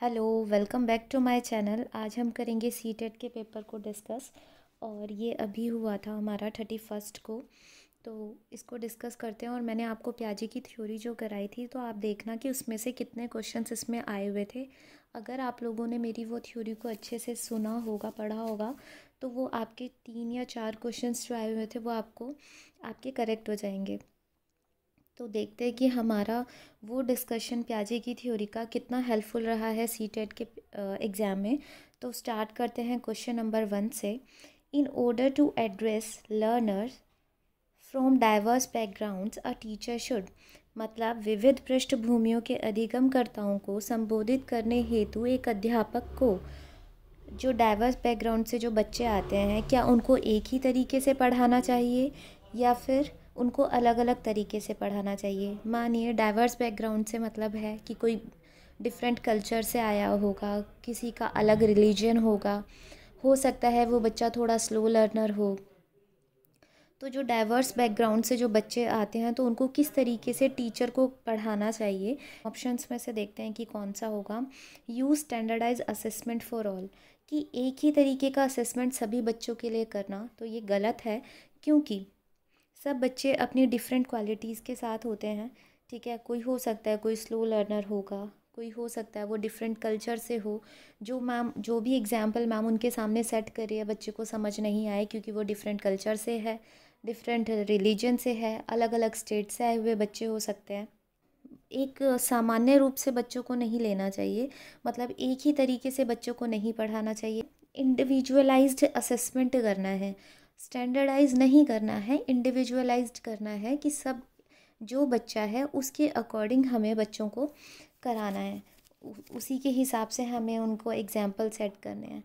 hello welcome back to my channel आज हम करेंगे सी टेट के पेपर को डिस्कस और ये अभी हुआ था हमारा थर्टी फर्स्ट को तो इसको डिस्कस करते हैं और मैंने आपको प्याजी की थ्योरी जो कराई थी तो आप देखना कि उसमें से कितने क्वेश्चंस इसमें आए हुए थे अगर आप लोगों ने मेरी वो थ्योरी को अच्छे से सुना होगा पढ़ा होगा तो वो आपके तीन या चार क्वेश्चन जो आए हुए थे वो आपको आपके करेक्ट हो जाएंगे तो देखते हैं कि हमारा वो डिस्कशन प्याजे की थ्योरी का कितना हेल्पफुल रहा है सी टेट e के एग्ज़ाम में तो स्टार्ट करते हैं क्वेश्चन नंबर वन से in order to address learners from diverse backgrounds a teacher should मतलब विविध पृष्ठभूमियों के अधिगमकर्ताओं को संबोधित करने हेतु एक अध्यापक को जो डाइवर्स बैकग्राउंड से जो बच्चे आते हैं क्या उनको एक ही तरीके से पढ़ाना चाहिए या फिर उनको अलग अलग तरीके से पढ़ाना चाहिए मानिए डाइवर्स बैकग्राउंड से मतलब है कि कोई डिफरेंट कल्चर से आया होगा किसी का अलग रिलीजन होगा हो सकता है वो बच्चा थोड़ा स्लो लर्नर हो तो जो डाइवर्स बैकग्राउंड से जो बच्चे आते हैं तो उनको किस तरीके से टीचर को पढ़ाना चाहिए ऑप्शंस में से देखते हैं कि कौन सा होगा use standardise assessment for all कि एक ही तरीके का असेसमेंट सभी बच्चों के लिए करना तो ये गलत है क्योंकि सब बच्चे अपनी डिफरेंट क्वालिटीज़ के साथ होते हैं ठीक है कोई हो सकता है कोई स्लो लर्नर होगा कोई हो सकता है वो डिफरेंट कल्चर से हो जो मैम जो भी एग्ज़ाम्पल मैम उनके सामने सेट कर रही है बच्चे को समझ नहीं आए क्योंकि वो डिफरेंट कल्चर से है डिफरेंट रिलीजन से है अलग अलग स्टेट से आए हुए बच्चे हो सकते हैं एक सामान्य रूप से बच्चों को नहीं लेना चाहिए मतलब एक ही तरीके से बच्चों को नहीं पढ़ाना चाहिए इंडिविजुअलाइज्ड असेसमेंट करना है स्टैंडर्डाइज नहीं करना है इंडिविजुअलाइज करना है कि सब जो बच्चा है उसके अकॉर्डिंग हमें बच्चों को कराना है उसी के हिसाब से हमें उनको एग्ज़ाम्पल सेट करने हैं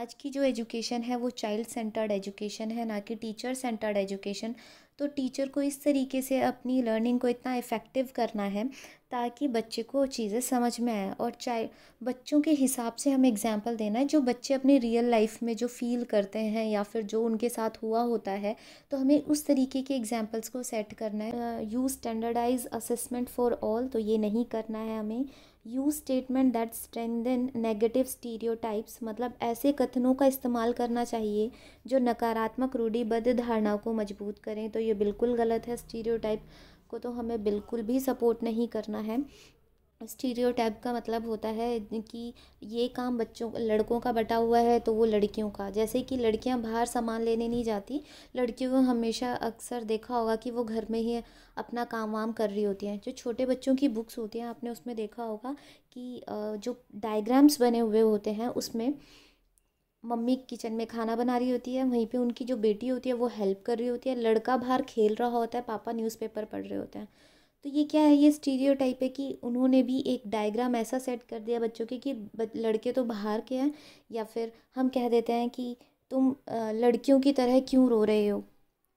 आज की जो एजुकेशन है वो चाइल्ड सेंटर्ड एजुकेशन है ना कि टीचर सेंटर्ड एजुकेशन तो टीचर को इस तरीके से अपनी लर्निंग को इतना इफ़ेक्टिव करना है ताकि बच्चे को चीज़ें समझ में आए और चाहे बच्चों के हिसाब से हमें एग्ज़ाम्पल देना है जो बच्चे अपने रियल लाइफ में जो फ़ील करते हैं या फिर जो उनके साथ हुआ होता है तो हमें उस तरीके के एग्ज़ाम्पल्स को सेट करना है use standardise assessment for all तो ये नहीं करना है हमें use statement that strengthen negative stereotypes मतलब ऐसे कथनों का इस्तेमाल करना चाहिए जो नकारात्मक रूढ़िबद्ध धारणाओं को मजबूत करें तो ये बिल्कुल गलत है स्टीरियोटाइप को तो हमें बिल्कुल भी सपोर्ट नहीं करना है स्टीरियो का मतलब होता है कि ये काम बच्चों लड़कों का बटा हुआ है तो वो लड़कियों का जैसे कि लड़कियां बाहर सामान लेने नहीं जाती लड़कियों को हमेशा अक्सर देखा होगा कि वो घर में ही अपना काम वाम कर रही होती हैं जो छोटे बच्चों की बुक्स होती हैं आपने उसमें देखा होगा कि जो डायग्राम्स बने हुए होते हैं उसमें मम्मी किचन में खाना बना रही होती है वहीं पे उनकी जो बेटी होती है वो हेल्प कर रही होती है लड़का बाहर खेल रहा होता है पापा न्यूज़पेपर पढ़ रहे होते हैं तो ये क्या है ये स्टीरियो टाइप है कि उन्होंने भी एक डायग्राम ऐसा सेट कर दिया बच्चों के कि लड़के तो बाहर के हैं या फिर हम कह देते हैं कि तुम लड़कियों की तरह क्यों रो रहे हो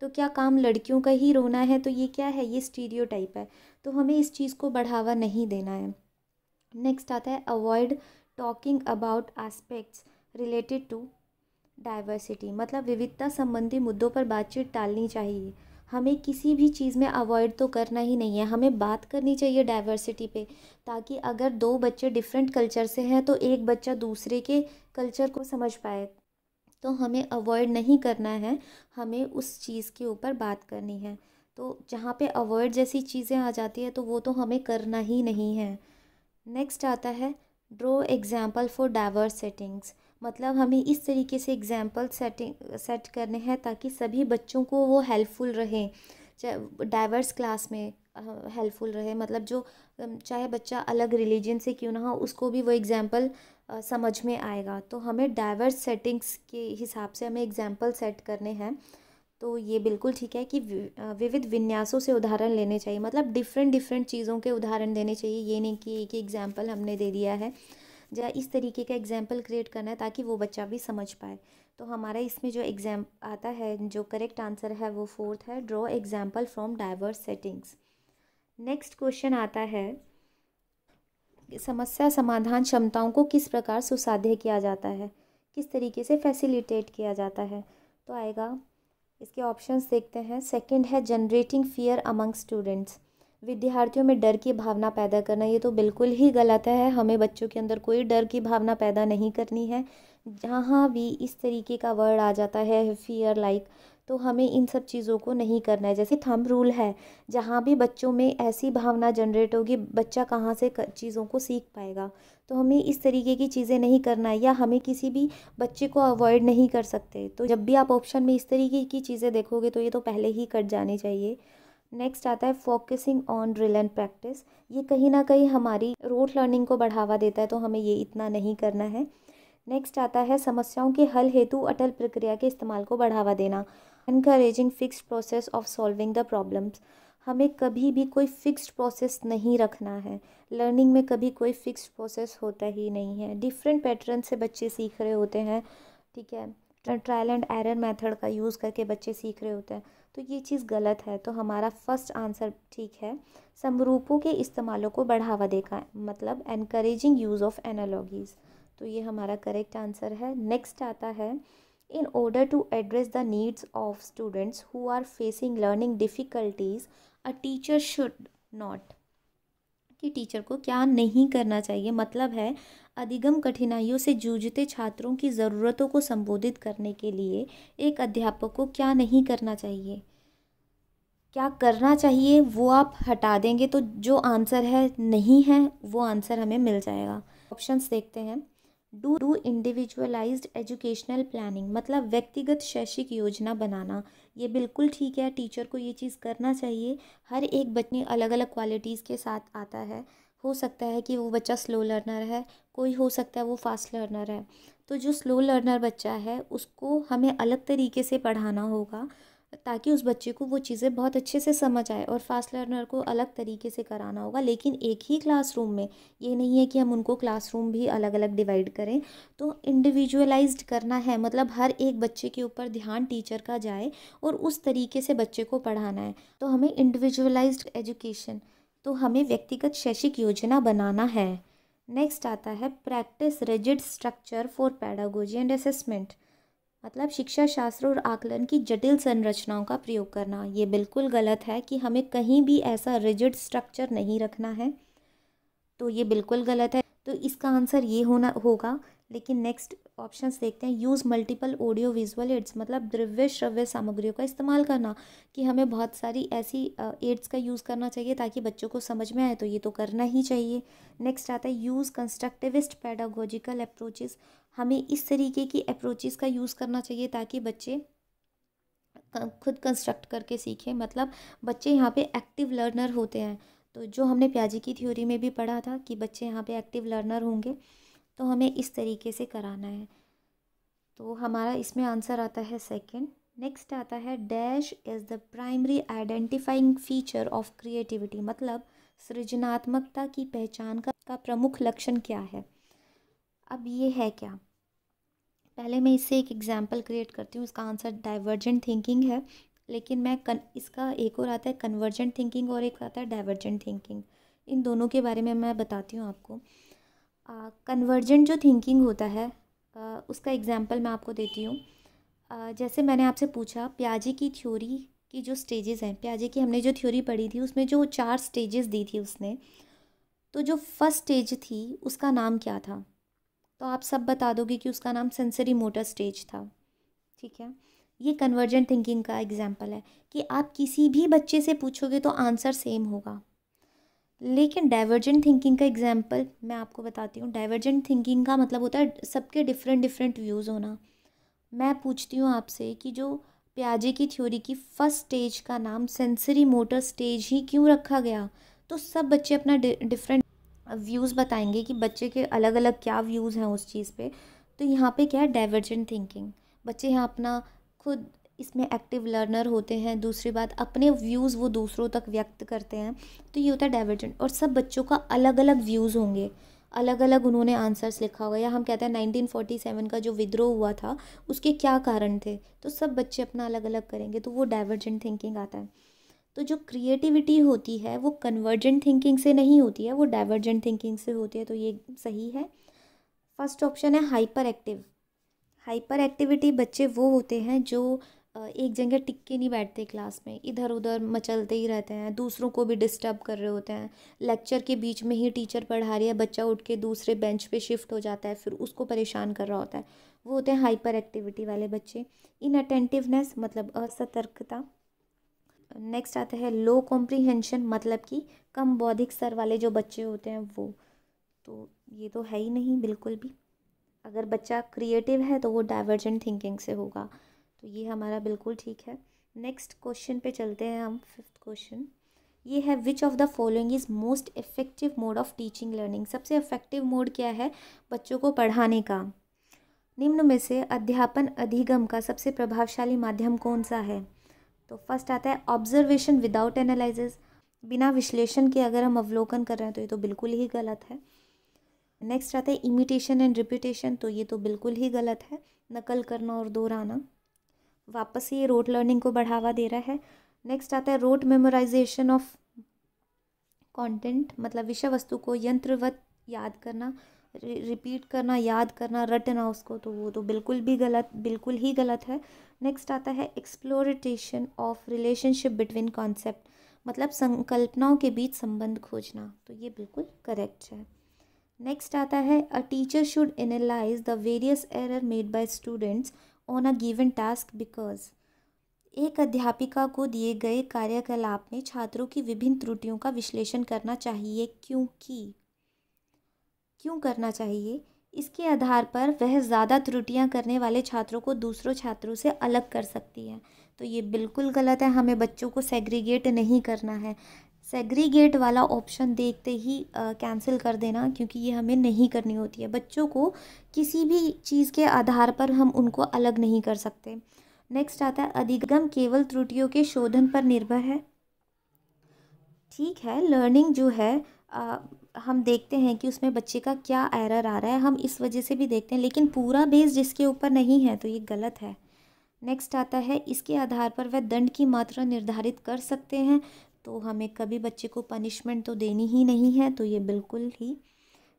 तो क्या काम लड़कियों का ही रोना है तो ये क्या है ये स्टीरियो टाइप है तो हमें इस चीज़ को बढ़ावा नहीं देना है नेक्स्ट आता है avoid talking about aspects related to diversity मतलब विविधता संबंधी मुद्दों पर बातचीत टालनी चाहिए हमें किसी भी चीज़ में अवॉइड तो करना ही नहीं है हमें बात करनी चाहिए डाइवर्सिटी पे ताकि अगर दो बच्चे डिफरेंट कल्चर से हैं तो एक बच्चा दूसरे के कल्चर को समझ पाए तो हमें अवॉइड नहीं करना है हमें उस चीज़ के ऊपर बात करनी है तो जहाँ पे अवॉइड जैसी चीज़ें आ जाती है तो वो तो हमें करना ही नहीं है नेक्स्ट आता है draw example for diverse settings मतलब हमें इस तरीके से एग्ज़ाम्पल सेटिंग सेट करने हैं ताकि सभी बच्चों को वो हेल्पफुल रहें डाइवर्स क्लास में हेल्पफुल रहे मतलब जो चाहे बच्चा अलग रिलीजन से क्यों ना हो उसको भी वो एग्ज़ाम्पल समझ में आएगा तो हमें डाइवर्स सेटिंग्स के हिसाब से हमें एग्ज़ाम्पल सेट करने हैं तो ये बिल्कुल ठीक है कि विविध विन्यासों से उदाहरण लेने चाहिए मतलब डिफरेंट डिफरेंट चीज़ों के उदाहरण देने चाहिए ये नहीं कि एक ही एग्ज़ाम्पल हमने दे दिया है या इस तरीके का एग्जाम्पल क्रिएट करना है ताकि वो बच्चा भी समझ पाए तो हमारा इसमें जो एग्जाम आता है जो करेक्ट आंसर है वो फोर्थ है draw example from diverse settings next question आता है समस्या समाधान क्षमताओं को किस प्रकार सुसाध्य किया जाता है किस तरीके से फैसिलिटेट किया जाता है तो आएगा इसके ऑप्शंस देखते हैं सेकंड है जनरेटिंग फियर अमंग स्टूडेंट्स विद्यार्थियों में डर की भावना पैदा करना ये तो बिल्कुल ही गलत है हमें बच्चों के अंदर कोई डर की भावना पैदा नहीं करनी है जहाँ भी इस तरीके का वर्ड आ जाता है फियर लाइक तो हमें इन सब चीज़ों को नहीं करना है जैसे थम रूल है जहाँ भी बच्चों में ऐसी भावना जनरेट होगी बच्चा कहाँ से चीज़ों को सीख पाएगा तो हमें इस तरीके की चीज़ें नहीं करना है या हमें किसी भी बच्चे को अवॉइड नहीं कर सकते तो जब भी आप ऑप्शन में इस तरीके की चीज़ें देखोगे तो ये तो पहले ही कट जाने चाहिए नेक्स्ट आता है focusing on drill and practice ये कहीं ना कहीं हमारी रोट लर्निंग को बढ़ावा देता है तो हमें ये इतना नहीं करना है नेक्स्ट आता है समस्याओं के हल हेतु अटल प्रक्रिया के इस्तेमाल को बढ़ावा देना encouraging fixed process of solving the problems हमें कभी भी कोई फिक्स्ड प्रोसेस नहीं रखना है लर्निंग में कभी कोई फिक्स्ड प्रोसेस होता ही नहीं है डिफरेंट पैटर्न से बच्चे सीख रहे होते हैं ठीक है ट्रायल एंड एरर मेथड का यूज़ करके बच्चे सीख रहे होते हैं तो ये चीज़ गलत है तो हमारा फर्स्ट आंसर ठीक है समरूपों के इस्तेमालों को बढ़ावा देगा मतलब एनकरेजिंग यूज़ ऑफ एनालॉगीज तो ये हमारा करेक्ट आंसर है नेक्स्ट आता है in order to address the needs of students who are facing learning difficulties a teacher should not कि टीचर को क्या नहीं करना चाहिए मतलब है अधिगम कठिनाइयों से जूझते छात्रों की ज़रूरतों को संबोधित करने के लिए एक अध्यापक को क्या नहीं करना चाहिए क्या करना चाहिए वो आप हटा देंगे तो जो आंसर है नहीं है वो आंसर हमें मिल जाएगा ऑप्शंस देखते हैं do do individualise educational planning मतलब व्यक्तिगत शैक्षिक योजना बनाना ये बिल्कुल ठीक है टीचर को ये चीज़ करना चाहिए हर एक बच्चे अलग अलग क्वालिटीज़ के साथ आता है हो सकता है कि वो बच्चा स्लो लर्नर है कोई हो सकता है वो फास्ट लर्नर है तो जो स्लो लर्नर बच्चा है उसको हमें अलग तरीके से पढ़ाना होगा ताकि उस बच्चे को वो चीज़ें बहुत अच्छे से समझ आए और फास्ट लर्नर को अलग तरीके से कराना होगा लेकिन एक ही क्लासरूम में ये नहीं है कि हम उनको क्लासरूम भी अलग अलग डिवाइड करें तो इंडिविजुअलाइज्ड करना है मतलब हर एक बच्चे के ऊपर ध्यान टीचर का जाए और उस तरीके से बच्चे को पढ़ाना है तो हमें इंडिविजुअलाइज एजुकेशन तो हमें व्यक्तिगत शैक्षिक योजना बनाना है नेक्स्ट आता है practice rigid structure for pedagogy and assessment मतलब शिक्षा शास्त्र और आकलन की जटिल संरचनाओं का प्रयोग करना ये बिल्कुल गलत है कि हमें कहीं भी ऐसा रिजिड स्ट्रक्चर नहीं रखना है तो ये बिल्कुल गलत है तो इसका आंसर ये होना होगा लेकिन नेक्स्ट ऑप्शंस देखते हैं use multiple audio visual aids मतलब द्रव्य श्रव्य सामग्रियों का इस्तेमाल करना कि हमें बहुत सारी ऐसी एड्स का यूज़ करना चाहिए ताकि बच्चों को समझ में आए तो ये तो करना ही चाहिए नेक्स्ट आता है यूज़ कंस्ट्रक्टिविस्ट पैडागोजिकल अप्रोचेज़ हमें इस तरीके की अप्रोचेस का यूज़ करना चाहिए ताकि बच्चे खुद कंस्ट्रक्ट करके सीखें मतलब बच्चे यहाँ पे एक्टिव लर्नर होते हैं तो जो हमने प्याजी की थ्योरी में भी पढ़ा था कि बच्चे यहाँ पे एक्टिव लर्नर होंगे तो हमें इस तरीके से कराना है तो हमारा इसमें आंसर आता है सेकंड नेक्स्ट आता है dash is the primary identifying feature of creativity मतलब सृजनात्मकता की पहचान का, का प्रमुख लक्षण क्या है अब ये है क्या पहले मैं इससे एक एग्ज़ाम्पल क्रिएट करती हूँ इसका आंसर डाइवर्जेंट थिंकिंग है लेकिन मैं कन इसका एक और आता है कन्वर्जेंट थिंकिंग और एक आता है डाइवर्जेंट थिंकिंग इन दोनों के बारे में मैं बताती हूँ आपको कन्वर्जेंट जो थिंकिंग होता है आ, उसका एग्ज़ाम्पल मैं आपको देती हूँ जैसे मैंने आपसे पूछा प्याजे की थ्योरी की जो स्टेजेस हैं प्याजे की हमने जो थ्योरी पढ़ी थी उसमें जो चार स्टेजेस दी थी उसने तो जो फर्स्ट स्टेज थी उसका नाम क्या था तो आप सब बता दोगे कि उसका नाम सेंसरी मोटर स्टेज था ठीक है ये कन्वर्जेंट थिंकिंग का एग्जाम्पल है कि आप किसी भी बच्चे से पूछोगे तो आंसर सेम होगा लेकिन डाइवर्जेंट थिंकिंग का एग्जाम्पल मैं आपको बताती हूँ डाइवर्जेंट थिंकिंग का मतलब होता है सबके डिफरेंट डिफरेंट व्यूज़ होना मैं पूछती हूँ आपसे कि जो प्याजे की थ्योरी की फर्स्ट स्टेज का नाम सेंसरी मोटर स्टेज ही क्यों रखा गया तो सब बच्चे अपना डिफरेंट व्यूज़ बताएंगे कि बच्चे के अलग अलग क्या व्यूज़ हैं उस चीज़ पे तो यहाँ पे क्या है डाइवर्जेंट थिंकिंग बच्चे यहाँ अपना खुद इसमें एक्टिव लर्नर होते हैं दूसरी बात अपने व्यूज़ वो दूसरों तक व्यक्त करते हैं तो ये होता है डाइवर्जेंट और सब बच्चों का अलग अलग व्यूज़ होंगे अलग अलग उन्होंने आंसर्स लिखा होगा या हम कहते हैं नाइनटीन फोर्टी सेवन का जो विद्रोह हुआ था उसके क्या कारण थे तो सब बच्चे अपना अलग अलग करेंगे तो वो डाइवर्जेंट थिंकिंग आता है तो जो क्रिएटिविटी होती है वो कन्वर्जेंट थिंकिंग से नहीं होती है वो डाइवर्जेंट थिंकिंग से होती है तो ये सही है फर्स्ट ऑप्शन है हाइपर एक्टिव हाइपर एक्टिविटी बच्चे वो होते हैं जो एक जगह टिक के नहीं बैठते क्लास में इधर उधर मचलते ही रहते हैं दूसरों को भी डिस्टर्ब कर रहे होते हैं लेक्चर के बीच में ही टीचर पढ़ा रही है बच्चा उठ के दूसरे बेंच पे शिफ्ट हो जाता है फिर उसको परेशान कर रहा होता है वो होते हैं हाइपर एक्टिविटी वाले बच्चे इन अटेंटिवनेस मतलब असतर्कता नेक्स्ट आता है लो कॉम्प्रीहेंशन मतलब कि कम बौद्धिक स्तर वाले जो बच्चे होते हैं वो तो ये तो है ही नहीं बिल्कुल भी अगर बच्चा क्रिएटिव है तो वो डाइवर्जेंट थिंकिंग से होगा तो ये हमारा बिल्कुल ठीक है नेक्स्ट क्वेश्चन पे चलते हैं हम फिफ्थ क्वेश्चन ये है which of the following is most effective mode of teaching learning सबसे इफ़ेक्टिव मोड क्या है बच्चों को पढ़ाने का निम्न में से अध्यापन अधिगम का सबसे प्रभावशाली माध्यम कौन सा है तो फर्स्ट आता है ऑब्जर्वेशन विदाउट एनालिसिस बिना विश्लेषण के अगर हम अवलोकन कर रहे हैं तो ये तो बिल्कुल ही गलत है नेक्स्ट आता है इमिटेशन एंड रिपीटेशन तो ये तो बिल्कुल ही गलत है नकल करना और दोहराना वापस ये रोट लर्निंग को बढ़ावा दे रहा है नेक्स्ट आता है रोट मेमोराइजेशन ऑफ कंटेंट मतलब विषय वस्तु को यंत्रवत याद करना रिपीट करना याद करना रटना उसको तो वो तो बिल्कुल भी गलत बिल्कुल ही गलत है नेक्स्ट आता है exploration of relationship between concept मतलब संकल्पनाओं के बीच संबंध खोजना तो ये बिल्कुल करेक्ट है नेक्स्ट आता है a teacher should analyse the various error made by students on a given task because एक अध्यापिका को दिए गए कार्यकलाप में छात्रों की विभिन्न त्रुटियों का विश्लेषण करना चाहिए क्योंकि क्यों करना चाहिए इसके आधार पर वह ज़्यादा त्रुटियां करने वाले छात्रों को दूसरों छात्रों से अलग कर सकती है तो ये बिल्कुल गलत है हमें बच्चों को सेग्रीगेट नहीं करना है सेग्रीगेट वाला ऑप्शन देखते ही कैंसिल कर देना क्योंकि ये हमें नहीं करनी होती है बच्चों को किसी भी चीज़ के आधार पर हम उनको अलग नहीं कर सकते नेक्स्ट आता है अधिगम केवल त्रुटियों के शोधन पर निर्भर है ठीक है लर्निंग जो है हम देखते हैं कि उसमें बच्चे का क्या एरर आ रहा है हम इस वजह से भी देखते हैं लेकिन पूरा बेस जिसके ऊपर नहीं है तो ये गलत है नेक्स्ट आता है इसके आधार पर वह दंड की मात्रा निर्धारित कर सकते हैं तो हमें कभी बच्चे को पनिशमेंट तो देनी ही नहीं है तो ये बिल्कुल ही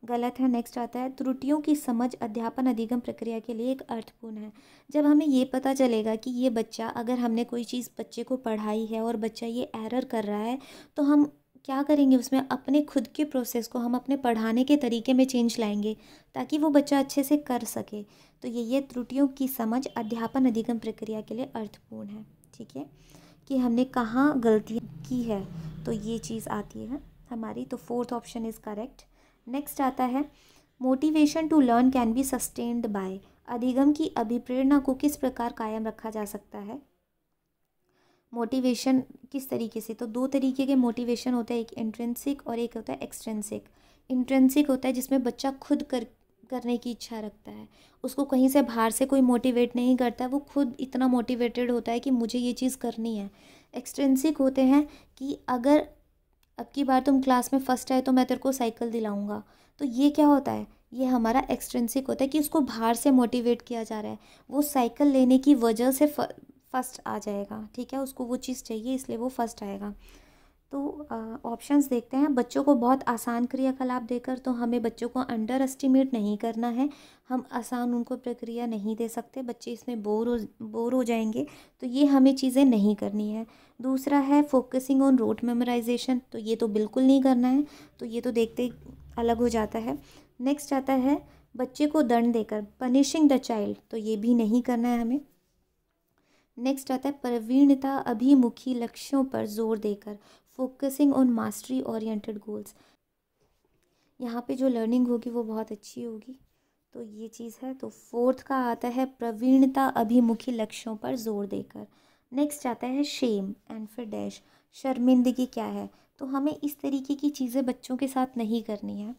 गलत है नेक्स्ट आता है त्रुटियों की समझ अध्यापन अधिगम प्रक्रिया के लिए एक अर्थपूर्ण है जब हमें ये पता चलेगा कि ये बच्चा अगर हमने कोई चीज़ बच्चे को पढ़ाई है और बच्चा ये एरर कर रहा है तो हम क्या करेंगे उसमें अपने खुद के प्रोसेस को हम अपने पढ़ाने के तरीके में चेंज लाएंगे ताकि वो बच्चा अच्छे से कर सके तो ये ये त्रुटियों की समझ अध्यापन अधिगम प्रक्रिया के लिए अर्थपूर्ण है ठीक है कि हमने कहाँ गलती की है तो ये चीज़ आती है हमारी तो fourth option is correct next आता है motivation to learn can be sustained by अधिगम की अभिप्रेरणा को किस प्रकार कायम रखा जा सकता है मोटिवेशन किस तरीके से तो दो तरीके के मोटिवेशन होते हैं एक इंट्रेंसिक और एक होता है एक्सट्रेंसिक इंट्रेंसिक होता है जिसमें बच्चा खुद कर करने की इच्छा रखता है उसको कहीं से बाहर से कोई मोटिवेट नहीं करता वो खुद इतना मोटिवेटेड होता है कि मुझे ये चीज़ करनी है एक्सट्रेंसिक होते हैं कि अगर अब की बार तुम क्लास में फर्स्ट आए तो मैं तेरे को साइकिल दिलाऊंगा तो ये क्या होता है ये हमारा एक्सट्रेंसिक होता है कि उसको बाहर से मोटिवेट किया जा रहा है वो साइकिल लेने की वजह से फ... फ़र्स्ट आ जाएगा ठीक है उसको वो चीज़ चाहिए इसलिए वो फ़र्स्ट आएगा तो ऑप्शंस देखते हैं बच्चों को बहुत आसान क्रियाकलाप देकर तो हमें बच्चों को अंडर एस्टिमेट नहीं करना है हम आसान उनको प्रक्रिया नहीं दे सकते बच्चे इसमें बोर हो बोर हो जाएंगे तो ये हमें चीज़ें नहीं करनी है दूसरा है फोकसिंग ऑन रोट मेमोराइजेशन तो ये तो बिल्कुल नहीं करना है तो ये तो देखते अलग हो जाता है नेक्स्ट आता है बच्चे को दंड देकर पनिशिंग द चाइल्ड तो ये भी नहीं करना है हमें नेक्स्ट आता है प्रवीणता अभिमुखी लक्ष्यों पर जोर देकर focusing on mastery oriented goals यहाँ पे जो लर्निंग होगी वो बहुत अच्छी होगी तो ये चीज़ है तो फोर्थ का आता है प्रवीणता अभिमुखी लक्ष्यों पर जोर देकर नेक्स्ट आता है शेम एंड फिर डैश शर्मिंदगी क्या है तो हमें इस तरीके की चीज़ें बच्चों के साथ नहीं करनी है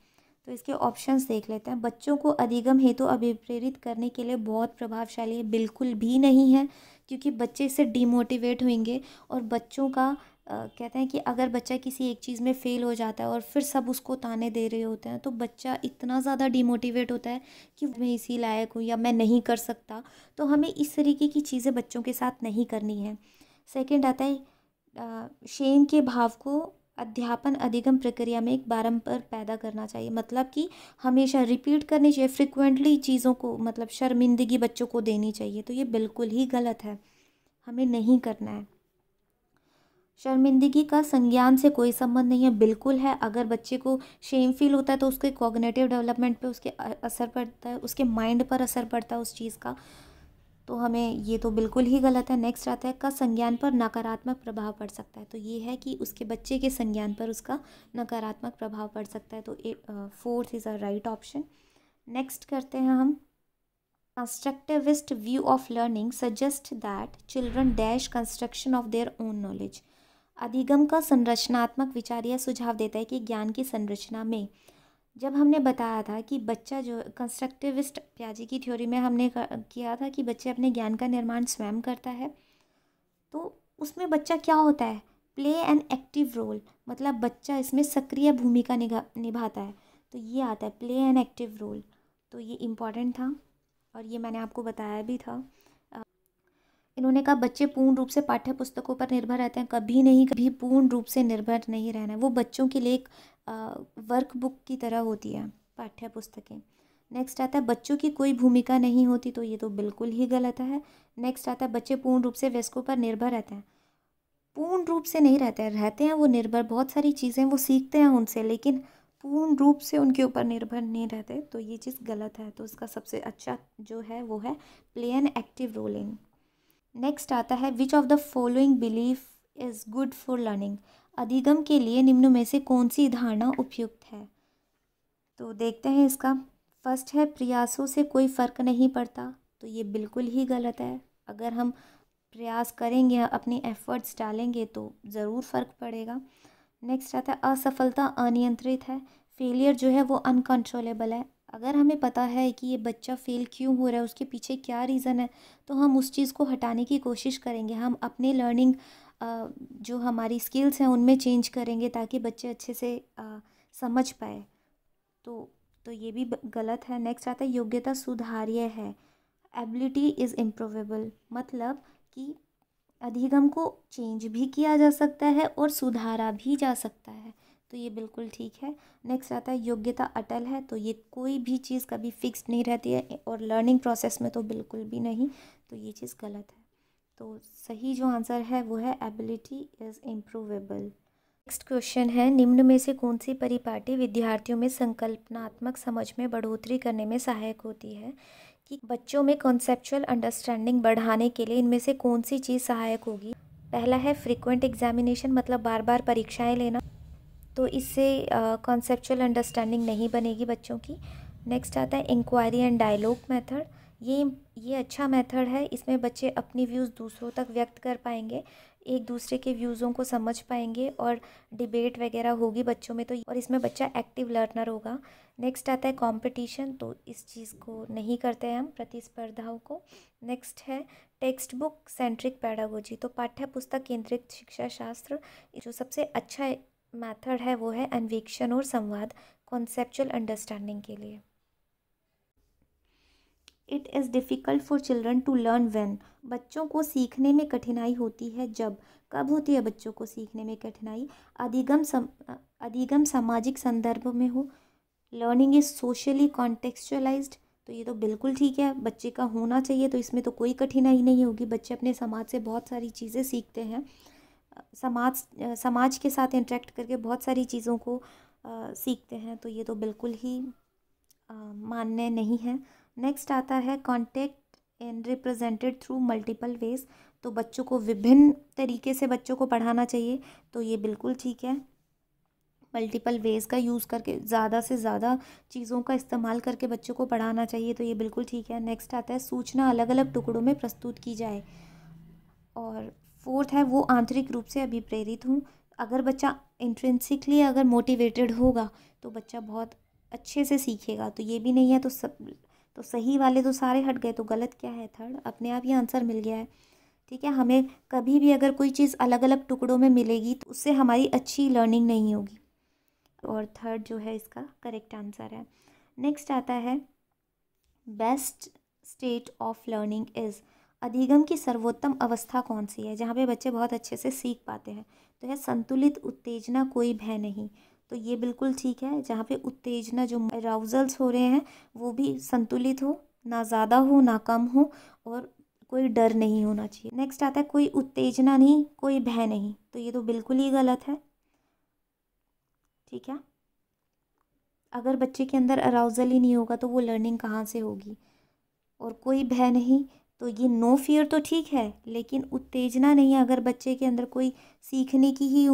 तो इसके ऑप्शंस देख लेते हैं बच्चों को अधिगम हेतु तो अभिप्रेरित करने के लिए बहुत प्रभावशाली है बिल्कुल भी नहीं है क्योंकि बच्चे इससे डीमोटिवेट होंगे और बच्चों का कहते हैं कि अगर बच्चा किसी एक चीज़ में फ़ेल हो जाता है और फिर सब उसको ताने दे रहे होते हैं तो बच्चा इतना ज़्यादा डीमोटिवेट होता है कि मैं इसी लायक हूँ या मैं नहीं कर सकता तो हमें इस तरीके की चीज़ें बच्चों के साथ नहीं करनी है सेकेंड आता है शेम के भाव को अध्यापन अधिगम प्रक्रिया में एक बारम्पर पैदा करना चाहिए मतलब कि हमेशा रिपीट करनी चाहिए फ्रिक्वेंटली चीज़ों को मतलब शर्मिंदगी बच्चों को देनी चाहिए तो ये बिल्कुल ही गलत है हमें नहीं करना है शर्मिंदगी का संज्ञान से कोई संबंध नहीं है बिल्कुल है अगर बच्चे को शेम फील होता है तो उसके कॉग्नेटिव डेवलपमेंट पे उसके असर पड़ता है उसके माइंड पर असर पड़ता है उस चीज़ का तो हमें ये तो बिल्कुल ही गलत है नेक्स्ट आता है का संज्ञान पर नकारात्मक प्रभाव पड़ सकता है तो ये है कि उसके बच्चे के संज्ञान पर उसका नकारात्मक प्रभाव पड़ सकता है तो fourth is a right option next करते हैं हम constructivist view of learning suggest that children dash construction of their own knowledge अधिगम का संरचनात्मक विचार यह सुझाव देता है कि ज्ञान की संरचना में जब हमने बताया था कि बच्चा जो कंस्ट्रक्टिविस्ट प्याजी की थ्योरी में हमने किया था कि बच्चे अपने ज्ञान का निर्माण स्वयं करता है तो उसमें बच्चा क्या होता है प्ले एन एक्टिव रोल मतलब बच्चा इसमें सक्रिय भूमिका निभाता है तो ये आता है प्ले एन एक्टिव रोल तो ये इम्पॉर्टेंट था और ये मैंने आपको बताया भी था इन्होंने कहा बच्चे पूर्ण रूप से पाठ्य पुस्तकों पर निर्भर रहते हैं कभी नहीं कभी पूर्ण रूप से निर्भर नहीं रहना वो बच्चों के लिए एक वर्कबुक की तरह होती है पाठ्य पुस्तकें नेक्स्ट आता है बच्चों की कोई भूमिका नहीं होती तो ये तो बिल्कुल ही गलत है नेक्स्ट आता है बच्चे पूर्ण रूप से वयस्कों पर निर्भर रहते हैं पूर्ण रूप से नहीं रहते हैं रहते हैं वो निर्भर बहुत सारी चीज़ें वो सीखते हैं उनसे लेकिन पूर्ण रूप से उनके ऊपर निर्भर नहीं रहते तो ये चीज़ गलत है तो उसका सबसे अच्छा जो है वो है play an active role in next आता है which of the following belief is good for learning अधिगम के लिए निम्न में से कौन सी धारणा उपयुक्त है तो देखते हैं इसका फर्स्ट है प्रयासों से कोई फ़र्क नहीं पड़ता तो ये बिल्कुल ही गलत है अगर हम प्रयास करेंगे अपनी एफ़र्ट्स डालेंगे तो ज़रूर फ़र्क पड़ेगा नेक्स्ट आता है असफलता अनियंत्रित है फेलियर जो है वो अनकंट्रोलेबल है अगर हमें पता है कि ये बच्चा फ़ेल क्यों हो रहा है उसके पीछे क्या रीज़न है तो हम उस चीज़ को हटाने की कोशिश करेंगे हम अपने लर्निंग जो हमारी स्किल्स हैं उनमें चेंज करेंगे ताकि बच्चे अच्छे से समझ पाए तो तो ये भी गलत है नेक्स्ट आता है योग्यता सुधार्य है एबिलिटी इज़ इम्प्रूवेबल मतलब कि अधिगम को चेंज भी किया जा सकता है और सुधारा भी जा सकता है तो ये बिल्कुल ठीक है नेक्स्ट आता है योग्यता अटल है तो ये कोई भी चीज़ कभी फिक्स्ड नहीं रहती है और लर्निंग प्रोसेस में तो बिल्कुल भी नहीं तो ये चीज़ गलत है तो सही जो आंसर है वो है ability is improvable next question है निम्न में से कौन सी परिपाटी विद्यार्थियों में संकल्पनात्मक समझ में बढ़ोतरी करने में सहायक होती है कि बच्चों में कॉन्सेप्चुअल अंडरस्टैंडिंग बढ़ाने के लिए इनमें से कौन सी चीज़ सहायक होगी पहला है फ्रीक्वेंट एग्जामिनेशन मतलब बार बार परीक्षाएं लेना तो इससे कॉन्सेप्चुअल अंडरस्टैंडिंग नहीं बनेगी बच्चों की नेक्स्ट आता है इंक्वायरी एंड डायलॉग मेथड ये ये अच्छा मेथड है इसमें बच्चे अपनी व्यूज़ दूसरों तक व्यक्त कर पाएंगे एक दूसरे के व्यूज़ों को समझ पाएंगे और डिबेट वगैरह होगी बच्चों में तो और इसमें बच्चा एक्टिव लर्नर होगा नेक्स्ट आता है कंपटीशन तो इस चीज़ को नहीं करते हैं हम प्रतिस्पर्धाओं को नेक्स्ट है टेक्स्ट बुक सेंट्रिक पैडागोजी तो पाठ्य पुस्तक केंद्रित शिक्षा शास्त्र जो सबसे अच्छा मेथड है वो है अन्वेक्षण और संवाद कॉन्सेप्चुअल अंडरस्टैंडिंग के लिए it is difficult for children to learn when बच्चों को सीखने में कठिनाई होती है जब कब होती है बच्चों को सीखने में कठिनाई अधिगम सम अधिगम सामाजिक संदर्भ में हो लर्निंग इज़ सोशली कॉन्टेक्चुअलाइज तो ये तो बिल्कुल ठीक है बच्चे का होना चाहिए तो इसमें तो कोई कठिनाई नहीं होगी बच्चे अपने समाज से बहुत सारी चीज़ें सीखते हैं समाज समाज के साथ इंटरेक्ट करके बहुत सारी चीज़ों को सीखते हैं तो ये तो बिल्कुल ही मान्य नहीं है नेक्स्ट आता है contact and represented through multiple ways तो बच्चों को विभिन्न तरीके से बच्चों को पढ़ाना चाहिए तो ये बिल्कुल ठीक है मल्टीपल वेज़ का यूज़ करके ज़्यादा से ज़्यादा चीज़ों का इस्तेमाल करके बच्चों को पढ़ाना चाहिए तो ये बिल्कुल ठीक है नेक्स्ट आता है सूचना अलग अलग टुकड़ों में प्रस्तुत की जाए और फोर्थ है वो आंतरिक रूप से अभी प्रेरित हूँ अगर बच्चा इंट्रेंसिकली अगर मोटिवेटेड होगा तो बच्चा बहुत अच्छे से सीखेगा तो ये भी नहीं है तो सब तो सही वाले तो सारे हट गए तो गलत क्या है थर्ड अपने आप ही आंसर मिल गया है ठीक है हमें कभी भी अगर कोई चीज़ अलग अलग टुकड़ों में मिलेगी तो उससे हमारी अच्छी लर्निंग नहीं होगी और थर्ड जो है इसका करेक्ट आंसर है नेक्स्ट आता है best state of learning is अधिगम की सर्वोत्तम अवस्था कौन सी है जहाँ पे बच्चे बहुत अच्छे से सीख पाते हैं तो है संतुलित उत्तेजना कोई भय नहीं तो ये बिल्कुल ठीक है जहाँ पे उत्तेजना जो अराउजल्स हो रहे हैं वो भी संतुलित हो ना ज़्यादा हो ना कम हो और कोई डर नहीं होना चाहिए नेक्स्ट आता है कोई उत्तेजना नहीं कोई भय नहीं तो ये तो बिल्कुल ही गलत है ठीक है अगर बच्चे के अंदर अराउजल ही नहीं होगा तो वो लर्निंग कहाँ से होगी और कोई भय नहीं तो ये नो फियर तो ठीक है लेकिन उत्तेजना नहीं अगर बच्चे के अंदर कोई सीखने की ही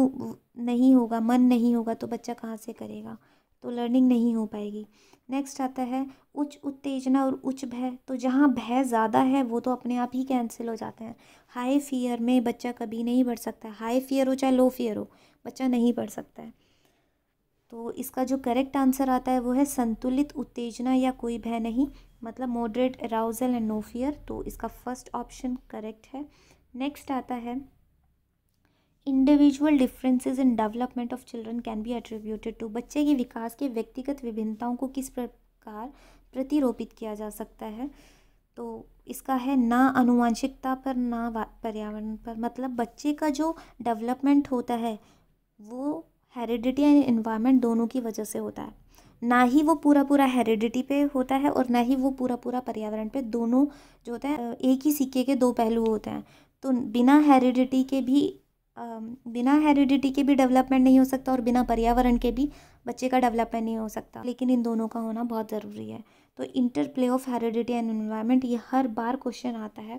नहीं होगा मन नहीं होगा तो बच्चा कहाँ से करेगा तो लर्निंग नहीं हो पाएगी नेक्स्ट आता है उच्च उत्तेजना और उच्च भय तो जहाँ भय ज़्यादा है वो तो अपने आप ही कैंसिल हो जाते हैं हाई फियर में बच्चा कभी नहीं बढ़ सकता हाई फियर हो चाहे लो फियर हो बच्चा नहीं बढ़ सकता है तो इसका जो करेक्ट आंसर आता है वो है संतुलित उत्तेजना या कोई भय नहीं मतलब moderate arousal and no fear तो इसका फर्स्ट ऑप्शन करेक्ट है नेक्स्ट आता है individual differences in development of children can be attributed to बच्चे के विकास के व्यक्तिगत विभिन्नताओं को किस प्रकार प्रतिरोपित किया जा सकता है तो इसका है ना अनुवांशिकता पर ना पर्यावरण पर मतलब बच्चे का जो डेवलपमेंट होता है वो हेरिडिटी एंड इन्वायरमेंट दोनों की वजह से होता है ना ही वो पूरा पूरा हेरिडिटी पे होता है और ना ही वो पूरा पूरा पर्यावरण पे दोनों जो होता है एक ही सिक्के के दो पहलू होते हैं तो बिना हेरिडिटी के भी बिना हेरिडिटी के भी डेवलपमेंट नहीं हो सकता और बिना पर्यावरण के भी बच्चे का डेवलपमेंट नहीं हो सकता लेकिन इन दोनों का होना बहुत ज़रूरी है तो interplay of heredity and environment ये हर बार क्वेश्चन आता है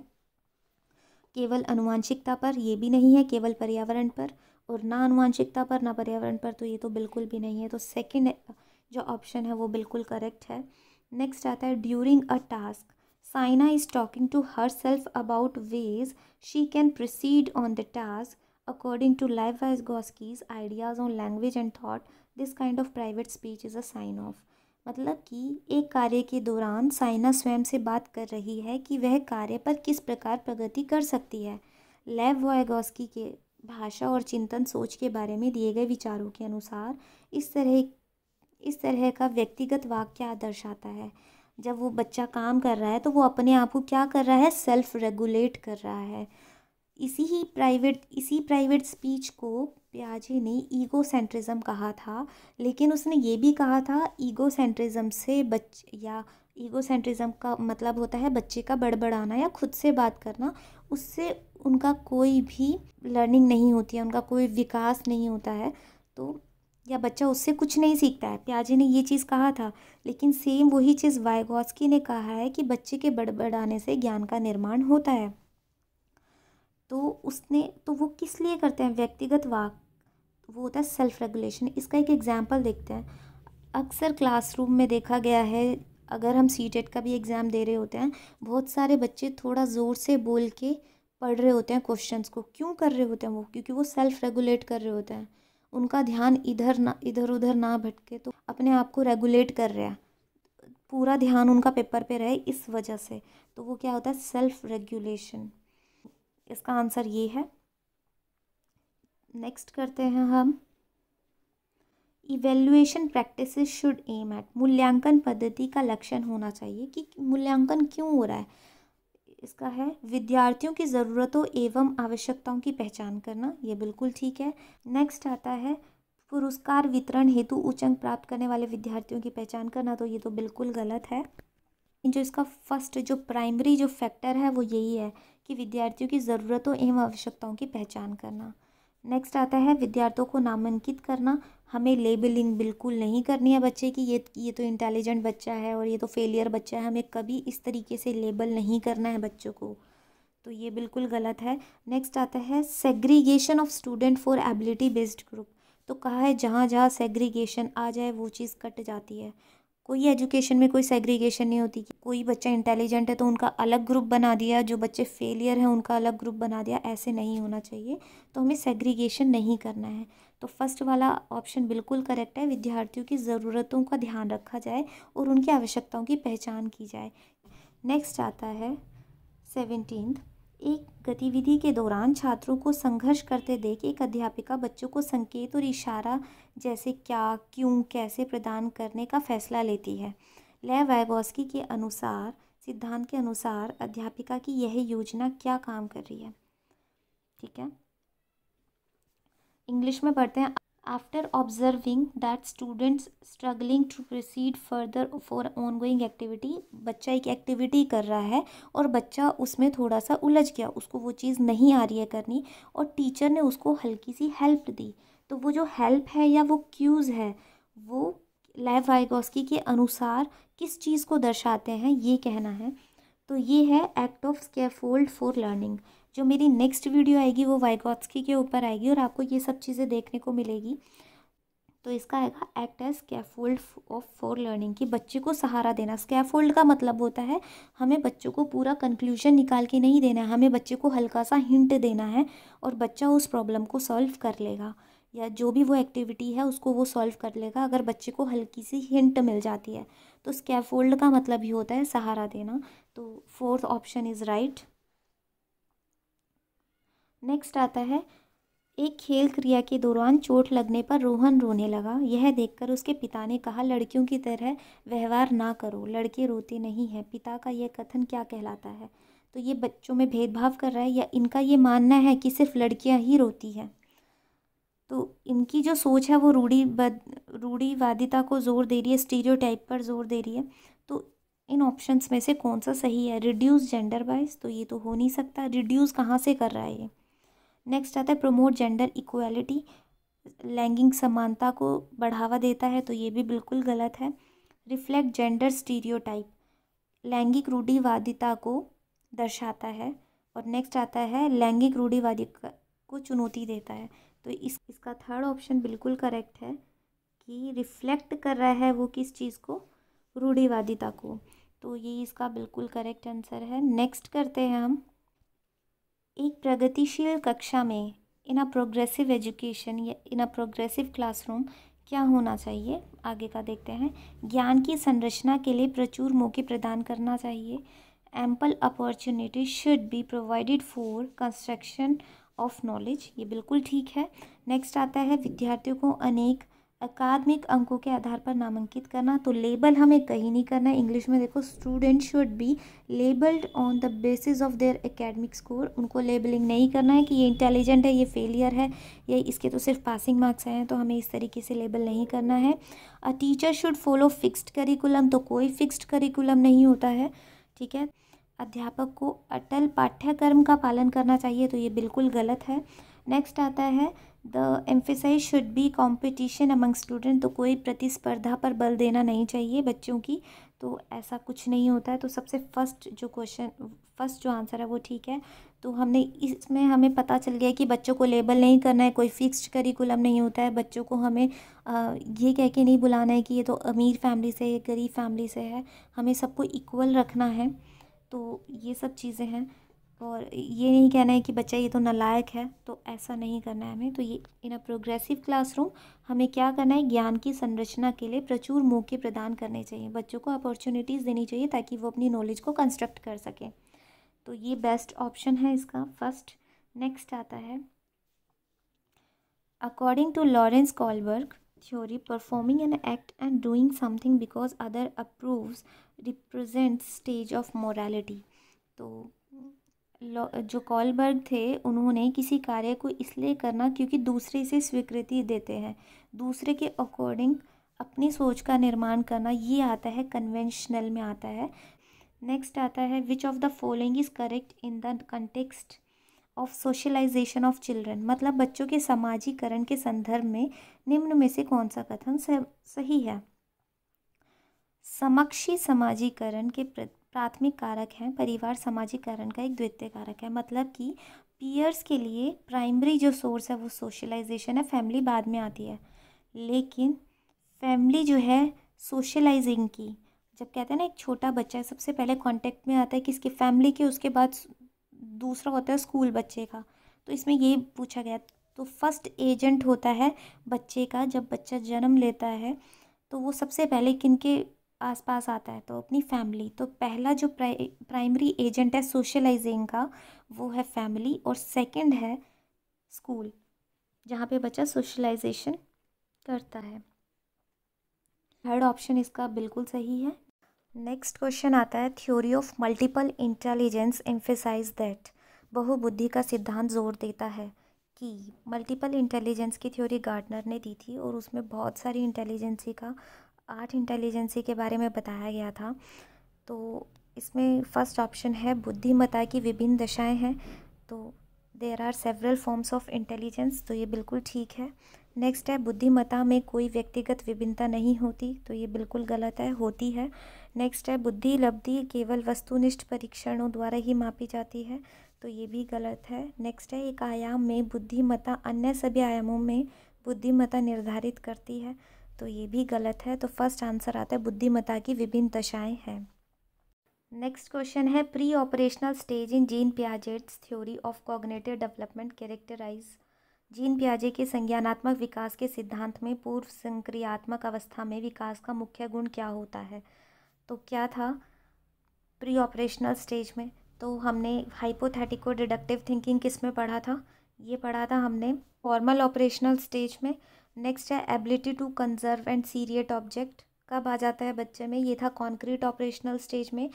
केवल अनुवांशिकता पर ये भी नहीं है केवल पर्यावरण पर और ना अनुवांशिकता पर ना पर्यावरण पर तो ये तो बिल्कुल भी नहीं है तो सेकेंड जो ऑप्शन है वो बिल्कुल करेक्ट है नेक्स्ट आता है during a task Saina is talking to herself about ways she can proceed on the task to to Vygotsky's ideas on language and thought this kind of private speech is a sign of मतलब कि एक कार्य के दौरान साइना स्वयं से बात कर रही है कि वह कार्य पर किस प्रकार प्रगति कर सकती है लेव वायगोस्की के भाषा और चिंतन सोच के बारे में दिए गए विचारों के अनुसार इस तरह इस तरह का व्यक्तिगत वाक्य दर्शाता है जब वो बच्चा काम कर रहा है तो वो अपने आप को क्या कर रहा है सेल्फ रेगुलेट कर रहा है इसी ही प्राइवेट इसी प्राइवेट स्पीच को प्याजे ने ईगो सेंट्रिज़म कहा था लेकिन उसने ये भी कहा था ईगो सेंट्रिज़म से बच या ईगो सेंट्रिज़म का मतलब होता है बच्चे का बड़बड़ाना या खुद से बात करना उससे उनका कोई भी लर्निंग नहीं होती है उनका कोई विकास नहीं होता है तो या बच्चा उससे कुछ नहीं सीखता है प्याजे ने ये चीज़ कहा था लेकिन सेम वही चीज़ वायगॉस्की ने कहा है कि बच्चे के बड़बड़ाने से ज्ञान का निर्माण होता है तो उसने तो वो किस लिए करते हैं व्यक्तिगत वाक वो होता है सेल्फ रेगुलेशन इसका एक एग्ज़ाम्पल देखते हैं अक्सर क्लासरूम में देखा गया है अगर हम सी e का भी एग्ज़ाम दे रहे होते हैं बहुत सारे बच्चे थोड़ा ज़ोर से बोल के पढ़ रहे होते हैं क्वेश्चंस को क्यों कर रहे होते हैं वो क्योंकि वो सेल्फ रेगुलेट कर रहे होते हैं उनका ध्यान इधर ना इधर उधर ना भटके तो अपने आप को रेगुलेट कर रहा पूरा ध्यान उनका पेपर पे रहे इस वजह से तो वो क्या होता है सेल्फ रेगुलेशन इसका आंसर ये है नेक्स्ट करते हैं हम evaluation practice should aim at मूल्यांकन पद्धति का लक्षण होना चाहिए कि मूल्यांकन क्यों हो रहा है इसका है विद्यार्थियों की ज़रूरतों एवं आवश्यकताओं की पहचान करना ये बिल्कुल ठीक है नेक्स्ट आता है पुरस्कार वितरण हेतु उच्च अंक प्राप्त करने वाले विद्यार्थियों की पहचान करना तो ये तो बिल्कुल गलत है जो इसका फर्स्ट जो प्राइमरी जो फैक्टर है वो यही है कि विद्यार्थियों की ज़रूरतों एवं आवश्यकताओं की पहचान करना नेक्स्ट आता है विद्यार्थियों को नामांकित करना हमें लेबलिंग बिल्कुल नहीं करनी है बच्चे की ये ये तो इंटेलिजेंट बच्चा है और ये तो फेलियर बच्चा है हमें कभी इस तरीके से लेबल नहीं करना है बच्चों को तो ये बिल्कुल गलत है नेक्स्ट आता है segregation of student for ability based group तो कहा है जहाँ जहाँ सेग्रीगेशन आ जाए वो चीज़ कट जाती है कोई एजुकेशन में कोई सेग्रीगेशन नहीं होती कि कोई बच्चा इंटेलिजेंट है तो उनका अलग ग्रुप बना दिया जो बच्चे फेलियर हैं उनका अलग ग्रुप बना दिया ऐसे नहीं होना चाहिए तो हमें सेग्रीगेशन नहीं करना है तो फर्स्ट वाला ऑप्शन बिल्कुल करेक्ट है विद्यार्थियों की ज़रूरतों का ध्यान रखा जाए और उनकी आवश्यकताओं की पहचान की जाए नेक्स्ट आता है सेवनटीन एक गतिविधि के दौरान छात्रों को संघर्ष करते देख एक अध्यापिका बच्चों को संकेत और इशारा जैसे क्या क्यों कैसे प्रदान करने का फैसला लेती है ले वायवॉस्की के अनुसार सिद्धांत के अनुसार अध्यापिका की यह योजना क्या काम कर रही है ठीक है इंग्लिश में पढ़ते हैं after observing that students struggling to proceed further for ongoing activity बच्चा एक एक्टिविटी कर रहा है और बच्चा उसमें थोड़ा सा उलझ गया उसको वो चीज़ नहीं आ रही है करनी और टीचर ने उसको हल्की सी हेल्प दी तो वो जो हेल्प है या वो क्यूज़ है वो लाइफ वाइगोस्की के अनुसार किस चीज़ को दर्शाते हैं ये कहना है तो ये है act of scaffold for learning जो मेरी नेक्स्ट वीडियो आएगी वो वाइगोस्की के ऊपर आएगी और आपको ये सब चीज़ें देखने को मिलेगी तो इसका आएगा act as scaffold of for learning कि बच्चे को सहारा देना स्कैफोल्ड का मतलब होता है हमें बच्चों को पूरा कंक्लूजन निकाल के नहीं देना है हमें बच्चे को हल्का सा हिंट देना है और बच्चा उस प्रॉब्लम को सॉल्व कर लेगा या जो भी वो एक्टिविटी है उसको वो सॉल्व कर लेगा अगर बच्चे को हल्की सी हिंट मिल जाती है तो स्कैफोल्ड का मतलब ही होता है सहारा देना तो fourth option is right next आता है एक खेल क्रिया के दौरान चोट लगने पर रोहन रोने लगा यह देखकर उसके पिता ने कहा लड़कियों की तरह व्यवहार ना करो लड़के रोते नहीं हैं पिता का यह कथन क्या कहलाता है तो ये बच्चों में भेदभाव कर रहा है या इनका ये मानना है कि सिर्फ लड़कियां ही रोती हैं तो इनकी जो सोच है वो रूढ़ी रूढ़ीवादिता को ज़ोर दे रही है स्टीरियोटाइप पर ज़ोर दे रही है तो इन ऑप्शंस में से कौन सा सही है रिड्यूस जेंडर वाइज तो ये तो हो नहीं सकता रिड्यूस कहाँ से कर रहा है ये नेक्स्ट आता है प्रमोट जेंडर इक्वालिटी लैंगिंग समानता को बढ़ावा देता है तो ये भी बिल्कुल गलत है रिफ्लेक्ट जेंडर स्टीरियोटाइप लैंगिक रूढ़ीवादिता को दर्शाता है और नेक्स्ट आता है लैंगिक रूढ़ीवादी को चुनौती देता है तो इस इसका थर्ड ऑप्शन बिल्कुल करेक्ट है कि रिफ्लेक्ट कर रहा है वो किस चीज़ को रूढ़िवादिता को तो ये इसका बिल्कुल करेक्ट आंसर है नेक्स्ट करते हैं हम एक प्रगतिशील कक्षा में इन अ प्रोग्रेसिव एजुकेशन या इन अ प्रोग्रेसिव क्लासरूम क्या होना चाहिए आगे का देखते हैं ज्ञान की संरचना के लिए प्रचुर मौके प्रदान करना चाहिए ample opportunity should be provided for construction of knowledge ये बिल्कुल ठीक है नेक्स्ट आता है विद्यार्थियों को अनेक अकादमिक अंकों के आधार पर नामांकित करना तो लेबल हमें कहीं नहीं करना इंग्लिश में देखो student should be labelled on the basis of their academic score उनको लेबलिंग नहीं करना है कि ये इंटेलिजेंट है ये फेलियर है ये इसके तो सिर्फ पासिंग मार्क्स आए हैं तो हमें इस तरीके से लेबल नहीं करना है a teacher should follow fixed curriculum तो कोई फिक्स्ड करिकुलम नहीं होता है ठीक है अध्यापक को अटल पाठ्यक्रम का पालन करना चाहिए तो ये बिल्कुल गलत है नेक्स्ट आता है the emphasise should be competition among student तो कोई प्रतिस्पर्धा पर बल देना नहीं चाहिए बच्चों की तो ऐसा कुछ नहीं होता है तो सबसे फर्स्ट जो क्वेश्चन फर्स्ट जो आंसर है वो ठीक है तो हमने इसमें हमें पता चल गया कि बच्चों को लेबल नहीं करना है कोई फिक्स्ड करिकुलम नहीं होता है बच्चों को हमें ये कह के नहीं बुलाना है कि ये तो अमीर फैमिली से है गरीब फैमिली से है हमें सबको इक्वल रखना है तो ये सब चीज़ें हैं और ये नहीं कहना है कि बच्चा ये तो नालायक है तो ऐसा नहीं करना है हमें तो ये इन अ प्रोग्रेसिव क्लासरूम हमें क्या करना है ज्ञान की संरचना के लिए प्रचुर मौके प्रदान करने चाहिए बच्चों को अपॉर्चुनिटीज़ देनी चाहिए ताकि वो अपनी नॉलेज को कंस्ट्रक्ट कर सकें तो ये बेस्ट ऑप्शन है इसका फर्स्ट नेक्स्ट आता है according to Lawrence Kohlberg theory performing an act and doing something because other approves represents stage of morality तो जो कॉलबर्ग थे उन्होंने किसी कार्य को इसलिए करना क्योंकि दूसरे इसे स्वीकृति देते हैं दूसरे के अकॉर्डिंग अपनी सोच का निर्माण करना ये आता है कन्वेंशनल में आता है नेक्स्ट आता है which of the following is correct in the context of socialisation of children मतलब बच्चों के समाजीकरण के संदर्भ में निम्न में से कौन सा कथन सही है समक्षी समाजीकरण के प्राथमिक कारक हैं परिवार समाजीकरण का एक द्वितीय कारक है मतलब कि पीयर्स के लिए प्राइमरी जो सोर्स है वो सोशलाइजेशन है फैमिली बाद में आती है लेकिन फैमिली जो है सोशलाइजिंग की जब कहते हैं ना एक छोटा बच्चा है सबसे पहले कांटेक्ट में आता है किसके फैमिली के उसके बाद दूसरा होता है स्कूल बच्चे का तो इसमें ये पूछा गया तो फर्स्ट एजेंट होता है बच्चे का जब बच्चा जन्म लेता है तो वो सबसे पहले किन के आसपास आता है तो अपनी फैमिली तो पहला जो प्राइ प्राइमरी एजेंट है सोशलाइजिंग का वो है फैमिली और सेकंड है स्कूल जहाँ पे बच्चा सोशलाइजेशन करता है थर्ड ऑप्शन इसका बिल्कुल सही है नेक्स्ट क्वेश्चन आता है theory of multiple intelligence emphasise that बहुबुद्धि का सिद्धांत जोर देता है कि मल्टीपल इंटेलिजेंस की थ्योरी गार्डनर ने दी थी और उसमें बहुत सारी इंटेलिजेंसी का आठ इंटेलिजेंसी के बारे में बताया गया था तो इसमें फर्स्ट ऑप्शन है बुद्धिमता की विभिन्न दशाएं हैं तो there are several forms of intelligence तो ये बिल्कुल ठीक है नेक्स्ट है बुद्धिमता में कोई व्यक्तिगत विभिन्नता नहीं होती तो ये बिल्कुल गलत है होती है नेक्स्ट है बुद्धि लब्धि केवल वस्तुनिष्ठ परीक्षणों द्वारा ही मापी जाती है तो ये भी गलत है नेक्स्ट है एक आयाम में बुद्धिमता अन्य सभी आयामों में बुद्धिमता निर्धारित करती है तो ये भी गलत है तो फर्स्ट आंसर आता है बुद्धिमता की विभिन्न दशाएँ हैं नेक्स्ट क्वेश्चन है pre operational stage in Jean Piaget's theory of cognitive development characterise Jean पियाजे के संज्ञानात्मक विकास के सिद्धांत में पूर्व संक्रियात्मक अवस्था में विकास का मुख्य गुण क्या होता है तो क्या था प्री ऑपरेशनल स्टेज में तो हमने हाइपोथेटिको डिडक्टिव थिंकिंग किस में पढ़ा था ये पढ़ा था हमने फॉर्मल ऑपरेशनल स्टेज में नेक्स्ट है ability to conserve and seriate object कब आ जाता है बच्चे में ये था कॉन्क्रीट ऑपरेशनल स्टेज में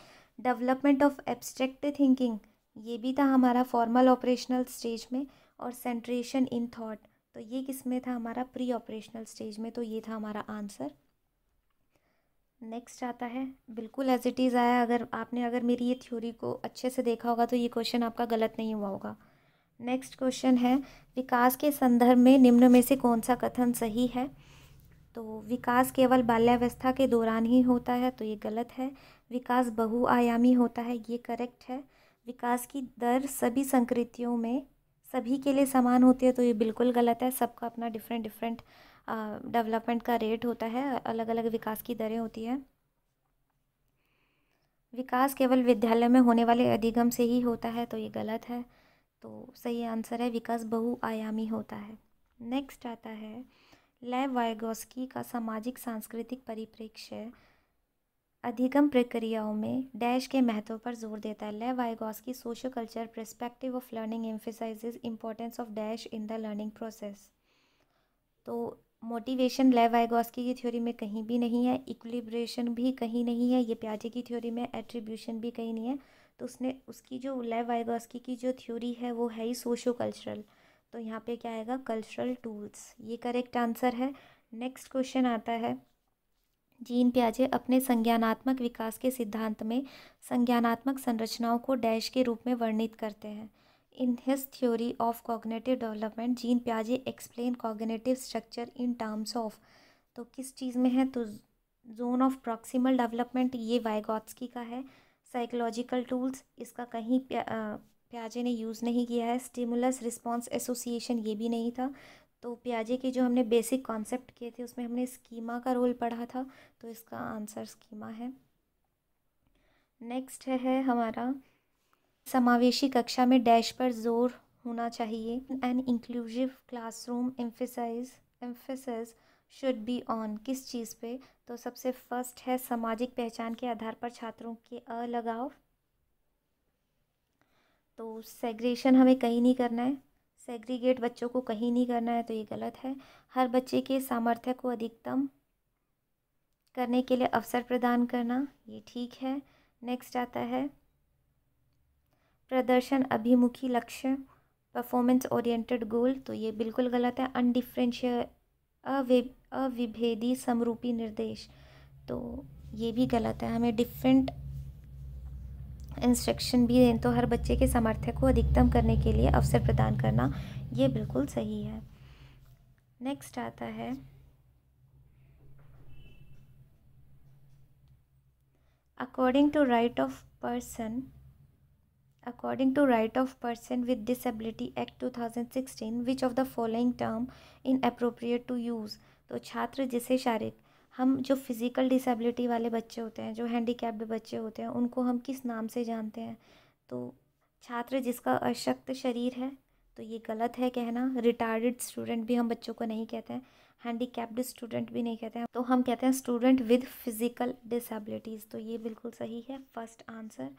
डेवलपमेंट ऑफ एब्स्ट्रैक्ट थिंकिंग ये भी था हमारा फॉर्मल ऑपरेशनल स्टेज में और सेंट्रेशन इन थॉट तो ये किस में था हमारा प्री ऑपरेशनल स्टेज में तो ये था हमारा आंसर नेक्स्ट आता है बिल्कुल एज इट इज़ आया अगर आपने अगर मेरी ये थ्योरी को अच्छे से देखा होगा तो ये क्वेश्चन आपका गलत नहीं हुआ होगा नेक्स्ट क्वेश्चन है विकास के संदर्भ में निम्न में से कौन सा कथन सही है तो विकास केवल बाल्यावस्था के दौरान ही होता है तो ये गलत है विकास बहुआयामी होता है ये करेक्ट है विकास की दर सभी संकृतियों में सभी के लिए समान होती है तो ये बिल्कुल गलत है सबका अपना डिफरेंट डिफरेंट डेवलपमेंट का रेट होता है अलग अलग विकास की दरें होती हैं विकास केवल विद्यालय में होने वाले अधिगम से ही होता है तो ये गलत है तो सही आंसर है विकास बहुआयामी होता है नेक्स्ट आता है लेव वायगोस्की का सामाजिक सांस्कृतिक परिप्रेक्ष्य अधिगम प्रक्रियाओं में डैश के महत्व पर जोर देता है Lev Vygotsky socio culture perspective of learning emphasise importance of dash in the learning process तो मोटिवेशन लेव आइगोस्की की थ्योरी में कहीं भी नहीं है इक्विलिब्रेशन भी कहीं नहीं है ये प्याजे की थ्योरी में एट्रीब्यूशन भी कहीं नहीं है तो उसने उसकी जो लेव आइगोस्की की जो थ्योरी है वो है ही सोशो कल्चरल तो यहाँ पे क्या आएगा कल्चरल टूल्स ये करेक्ट आंसर है नेक्स्ट क्वेश्चन आता है जीन प्याजे अपने संज्ञानात्मक विकास के सिद्धांत में संज्ञानात्मक संरचनाओं को डैश के रूप में वर्णित करते हैं in his theory of cognitive development Jean प्याजे explain cognitive structure in terms of तो किस चीज़ में है तो जोन ऑफ प्रॉक्सिमल डेवलपमेंट ये वाइगॉट्सकी का है साइकोलॉजिकल टूल्स इसका कहीं प्या, प्याजे ने यूज़ नहीं किया है स्टिमुलस रिस्पॉन्स एसोसिएशन ये भी नहीं था तो प्याजे के जो हमने बेसिक कॉन्सेप्ट किए थे उसमें हमने स्कीमा का रोल पढ़ा था तो इसका आंसर स्कीमा है नेक्स्ट है, है हमारा समावेशी कक्षा में डैश पर जोर होना चाहिए an inclusive classroom emphasise emphasis should be on किस चीज़ पे तो सबसे फर्स्ट है सामाजिक पहचान के आधार पर छात्रों के अलगाव तो सेग्रेशन हमें कहीं नहीं करना है सेग्रीगेट बच्चों को कहीं नहीं करना है तो ये गलत है हर बच्चे के सामर्थ्य को अधिकतम करने के लिए अवसर प्रदान करना ये ठीक है नेक्स्ट आता है प्रदर्शन अभिमुखी लक्ष्य परफॉर्मेंस ओरिएंटेड गोल तो ये बिल्कुल गलत है अनडिफ्रेंशिय अवि अविभेदी समरूपी निर्देश तो ये भी गलत है हमें डिफरेंट इंस्ट्रक्शन भी दें तो हर बच्चे के सामर्थ्य को अधिकतम करने के लिए अवसर प्रदान करना ये बिल्कुल सही है नेक्स्ट आता है according to right of person according to right of person with disability act 2016 which of the following term inappropriate to use तो छात्र जिसे शारीरिक हम जो फिज़िकल डिसेबिलिटी वाले बच्चे होते हैं जो हैंडीकैप्ड बच्चे होते हैं उनको हम किस नाम से जानते हैं तो छात्र जिसका अशक्त शरीर है तो ये गलत है कहना रिटायर्ड स्टूडेंट भी हम बच्चों को नहीं कहते हैं हैंडीकैप्ड स्टूडेंट भी नहीं कहते हैं तो हम कहते हैं स्टूडेंट विद फिज़िकल डिसेबिलिटीज़ तो ये बिल्कुल सही है फर्स्ट आंसर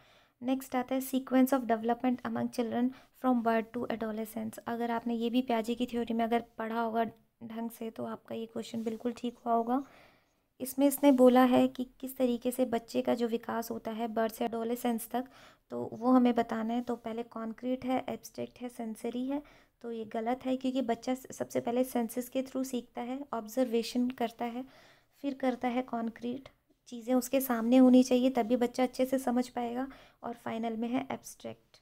नेक्स्ट आता है sequence of development among children from birth to adolescence अगर आपने ये भी प्याजी की थ्योरी में अगर पढ़ा होगा ढंग से तो आपका ये क्वेश्चन बिल्कुल ठीक हुआ होगा इसमें इसने बोला है कि किस तरीके से बच्चे का जो विकास होता है बर्थ से एडोलेसेंस तक तो वो हमें बताना है तो पहले कॉन्क्रीट है एब्स्ट्रैक्ट है सेंसरी है तो ये गलत है क्योंकि बच्चा सबसे पहले सेंसेस के थ्रू सीखता है ऑब्जर्वेशन करता है फिर करता है कॉन्क्रीट चीज़ें उसके सामने होनी चाहिए तभी बच्चा अच्छे से समझ पाएगा और फाइनल में है एब्स्ट्रैक्ट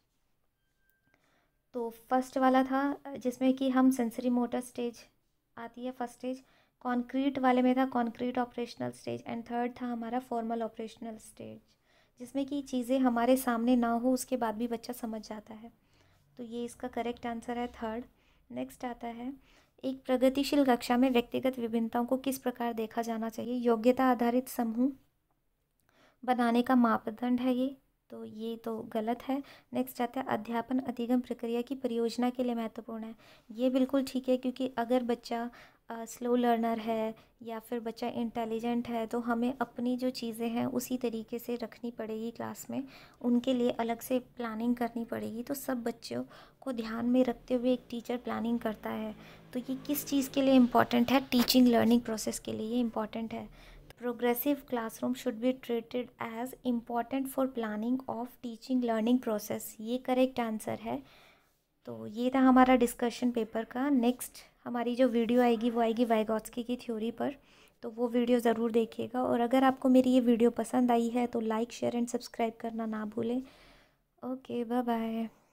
तो फर्स्ट वाला था जिसमें कि हम सेंसरी मोटर स्टेज आती है फर्स्ट स्टेज कॉन्क्रीट वाले में था concrete operational stage and third था हमारा फॉर्मल ऑपरेशनल स्टेज जिसमें कि चीज़ें हमारे सामने ना हो उसके बाद भी बच्चा समझ जाता है तो ये इसका करेक्ट आंसर है थर्ड नेक्स्ट आता है एक प्रगतिशील कक्षा में व्यक्तिगत विभिन्नताओं को किस प्रकार देखा जाना चाहिए योग्यता आधारित समूह बनाने का मापदंड है ये तो ये तो गलत है नेक्स्ट आता है अध्यापन अधिगम प्रक्रिया की परियोजना के लिए महत्वपूर्ण है ये बिल्कुल ठीक है क्योंकि अगर बच्चा स्लो लर्नर है या फिर बच्चा इंटेलिजेंट है तो हमें अपनी जो चीज़ें हैं उसी तरीके से रखनी पड़ेगी क्लास में उनके लिए अलग से प्लानिंग करनी पड़ेगी तो सब बच्चों को ध्यान में रखते हुए एक टीचर प्लानिंग करता है तो ये किस चीज़ के लिए इम्पॉर्टेंट है टीचिंग लर्निंग प्रोसेस के लिए ये इम्पॉर्टेंट है progressive classroom should be treated as important for planning of teaching learning process ये करेक्ट आंसर है तो ये था हमारा डिस्कशन पेपर का नेक्स्ट हमारी जो वीडियो आएगी वो आएगी वाइगॉस्की की थ्योरी पर तो वो वीडियो ज़रूर देखिएगा और अगर आपको मेरी ये वीडियो पसंद आई है तो लाइक शेयर एंड सब्सक्राइब करना ना भूलें ओके बाय बाय